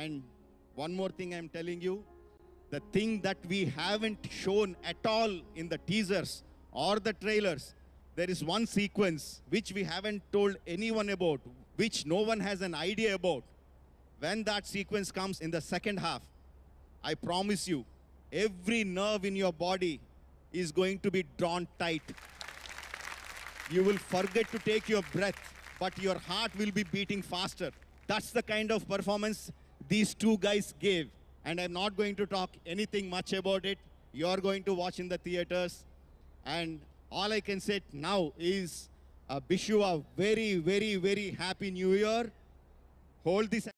And one more thing I'm telling you the thing that we haven't shown at all in the teasers or the trailers, there is one sequence which we haven't told anyone about, which no one has an idea about. When that sequence comes in the second half, I promise you, every nerve in your body is going to be drawn tight. You will forget to take your breath, but your heart will be beating faster. That's the kind of performance these two guys gave. And I'm not going to talk anything much about it. You're going to watch in the theaters. And all I can say now is uh, wish you a very, very, very happy new year. Hold this.